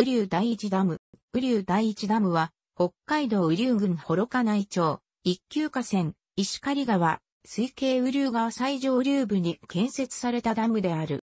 雨竜第一ダム。雨竜第一ダムは、北海道雨竜郡幌加内町、一級河川、石狩川、水系雨竜川最上流部に建設されたダムである。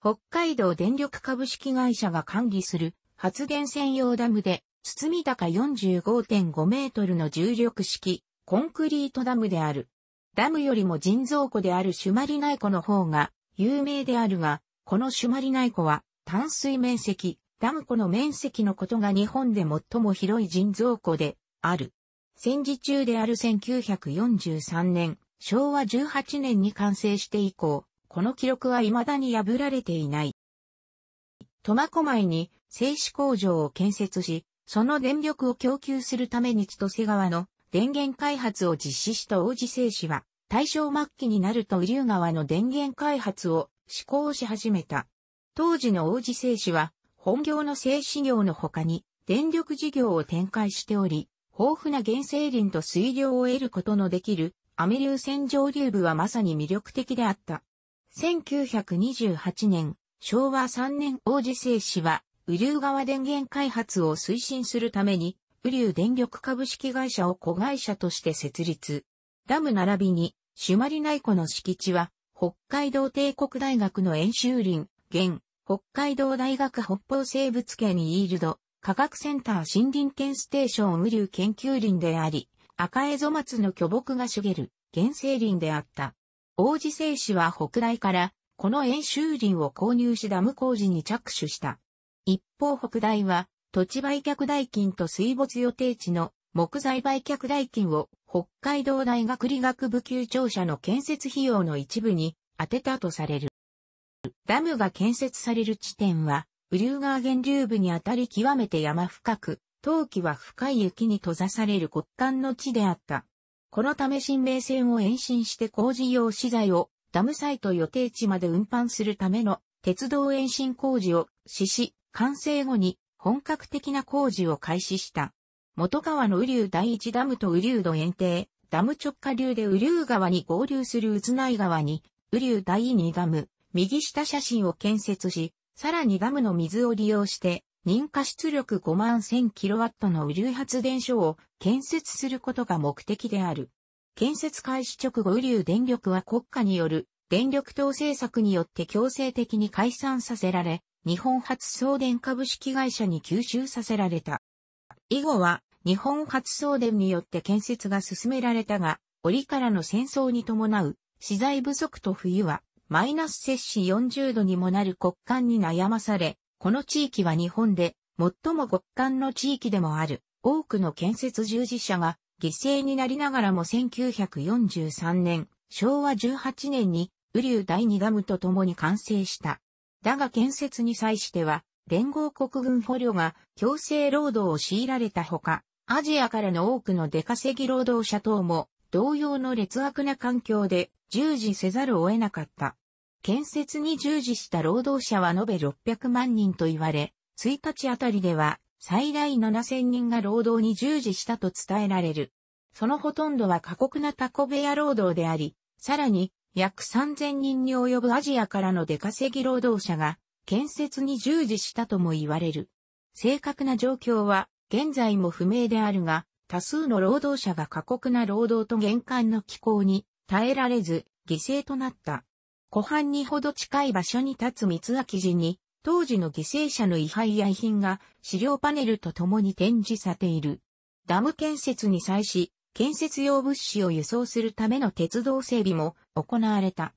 北海道電力株式会社が管理する発電専用ダムで、堤高45.5メートルの重力式、コンクリートダムである。ダムよりも人造湖である朱鞠内湖の方が有名であるが、この朱鞠内湖は淡水面積ダム湖の面積のことが日本で最も広い人造湖である。戦時中である1943年、昭和18年に完成して以降、この記録は未だに破られていない。苫小牧に製紙工場を建設し、その電力を供給するために千歳川の電源開発を実施した王子製紙は、大正末期になると雨竜川の電源開発を施行し始めた。当時の王子製紙は、本業の製紙業の他に電力事業を展開しており、豊富な原生林と水量を得ることのできるアメ流線上流部はまさに魅力的であった。1928年、昭和3年王子製紙は、雨竜川電源開発を推進するために、雨竜電力株式会社を子会社として設立。ダム並びに、朱鞠内湖の敷地は、北海道帝国大学の演習林、現、北海道大学北方生物圏イールド、科学センター森林研ステーション雨流研究林であり、赤江戸松の巨木が茂る原生林であった。王子製紙は北大から、この演習林を購入しダム工事に着手した。一方北大は、土地売却代金と水没予定地の木材売却代金を北海道大学理学部級庁舎の建設費用の一部に当てたとされる。ダムが建設される地点は、雨竜川源流部にあたり極めて山深く、冬季は深い雪に閉ざされる極寒の地であった。このため新名線を延伸して工事用資材をダムサイト予定地まで運搬するための鉄道延伸工事を死し、完成後に本格的な工事を開始した。元川の雨竜第一ダムと雨竜土延定、ダム直下流で雨竜川に合流する宇内川に、雨竜第二ダム、右下写真を建設し、さらにダムの水を利用して、認可出力5万 1000kW の雨流発電所を建設することが目的である。建設開始直後雨流電力は国家による電力等政策によって強制的に解散させられ、日本初送電株式会社に吸収させられた。以後は日本初送電によって建設が進められたが、折からの戦争に伴う資材不足と冬はマイナス摂氏40度にもなる極寒に悩まされ、この地域は日本で最も極寒の地域でもある多くの建設従事者が犠牲になりながらも1943年、昭和18年に雨竜第2ダムと共に完成した。だが建設に際しては、連合国軍捕虜が強制労働を強いられたほか、アジアからの多くの出稼ぎ労働者等も同様の劣悪な環境で従事せざるを得なかった。建設に従事した労働者は延べ600万人と言われ、1日あたりでは最大7000人が労働に従事したと伝えられる。そのほとんどは過酷なタコ部屋労働であり、さらに約3000人に及ぶアジアからの出稼ぎ労働者が建設に従事したとも言われる。正確な状況は現在も不明であるが、多数の労働者が過酷な労働と玄関の気候に耐えられず犠牲となった。湖畔にほど近い場所に立つ三明寺に、当時の犠牲者の位牌や遺品が資料パネルと共に展示されている。ダム建設に際し、建設用物資を輸送するための鉄道整備も行われた。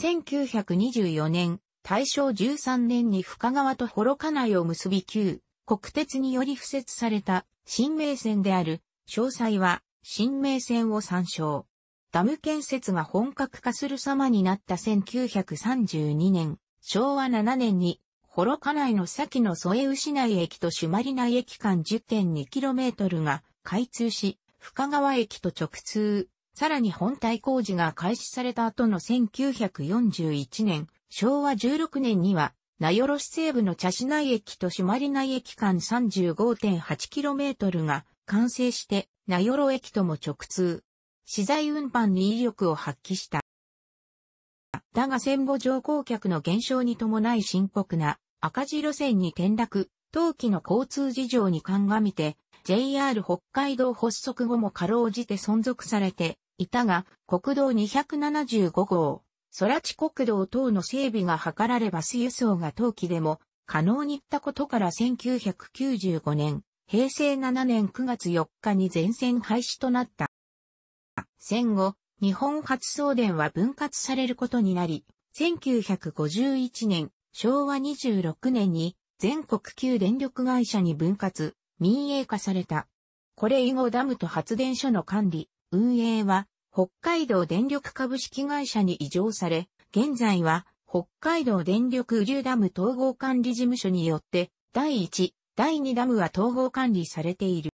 1924年、大正13年に深川と幌加内を結び旧、国鉄により付設された新名線である、詳細は新名線を参照。ダム建設が本格化する様になった1932年、昭和7年に、幌加内の先の添え市内駅と朱鞠内駅間 10.2km が開通し、深川駅と直通。さらに本体工事が開始された後の1941年、昭和16年には、名寄市西部の茶市内駅と朱鞠内駅間 35.8km が完成して、名寄駅とも直通。資材運搬に威力を発揮した。だが戦後乗降客の減少に伴い深刻な赤字路線に転落、冬季の交通事情に鑑みて、JR 北海道発足後もかろうじて存続されていたが、国道275号、空地国道等の整備が図られバス輸送が冬季でも可能にったことから1995年、平成7年9月4日に全線廃止となった。戦後、日本初送電は分割されることになり、1951年、昭和26年に全国旧電力会社に分割、民営化された。これ以後ダムと発電所の管理、運営は北海道電力株式会社に移譲され、現在は北海道電力宇竜ダム統合管理事務所によって、第1、第2ダムは統合管理されている。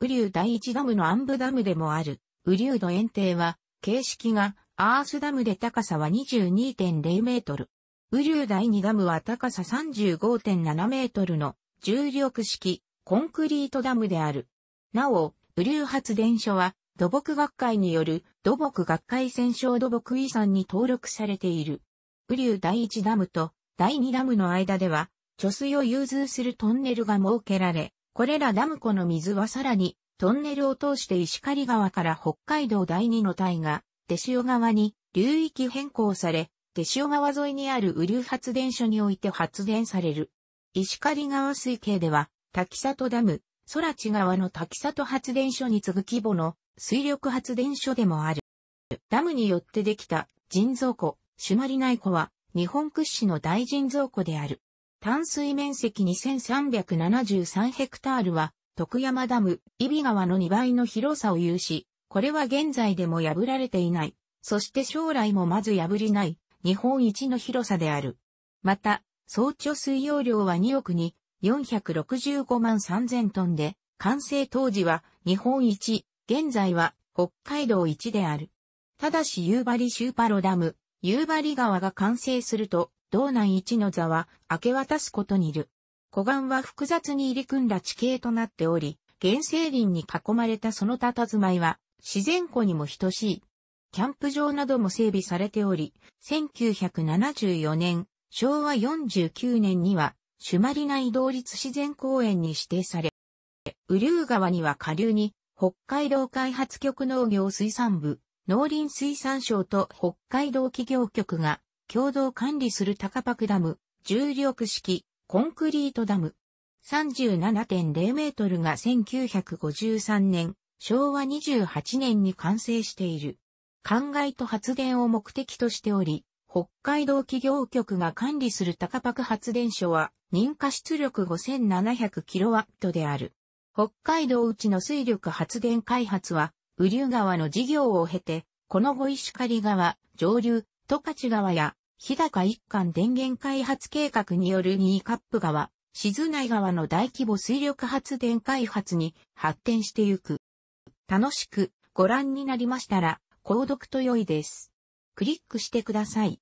宇竜第1ダムの安部ダムでもある雨竜の園庭は、形式が、アースダムで高さは22.0メートル。雨竜第2ダムは高さ35.7メートルの重力式コンクリートダムである。なお、雨竜発電所は土木学会による土木学会戦勝土木遺産に登録されている。雨竜第1ダムと第2ダムの間では、貯水を融通するトンネルが設けられ、これらダム湖の水はさらにトンネルを通して石狩川から北海道第二の大が、手塩川に流域変更され、手塩川沿いにある雨流発電所において発電される。石狩川水系では、滝里ダム、空地川の滝里発電所に次ぐ規模の水力発電所でもある。ダムによってできた人造湖、朱鞠内湖は日本屈指の大人造湖である。淡水面積2373ヘクタールは徳山ダム、揖斐川の2倍の広さを有し、これは現在でも破られていない。そして将来もまず破りない、日本一の広さである。また、総貯水容量は2億に465万3000トンで、完成当時は日本一、現在は北海道一である。ただし夕張シューパロダム、夕張川が完成すると、道南一の座は明け渡すことにいる。湖岸は複雑に入り組んだ地形となっており、原生林に囲まれたその佇まいは、自然湖にも等しい。キャンプ場なども整備されており、1974年、昭和49年には、朱鞠内動立自然公園に指定され、雨竜川には下流に、北海道開発局農業水産部、農林水産省と北海道企業局が共同管理する高パクダム、重力式コンクリートダム。37.0メートルが1953年、昭和28年に完成している。灌漑と発電を目的としており、北海道企業局が管理する高パク発電所は、認可出力5 7 0 0ットである。北海道内の水力発電開発は、雨竜川の事業を経て、この後石狩川、上流、十勝川や日高一貫電源開発計画によるーカップ川、静内川の大規模水力発電開発に発展してゆく。楽しくご覧になりましたら、購読と良いです。クリックしてください。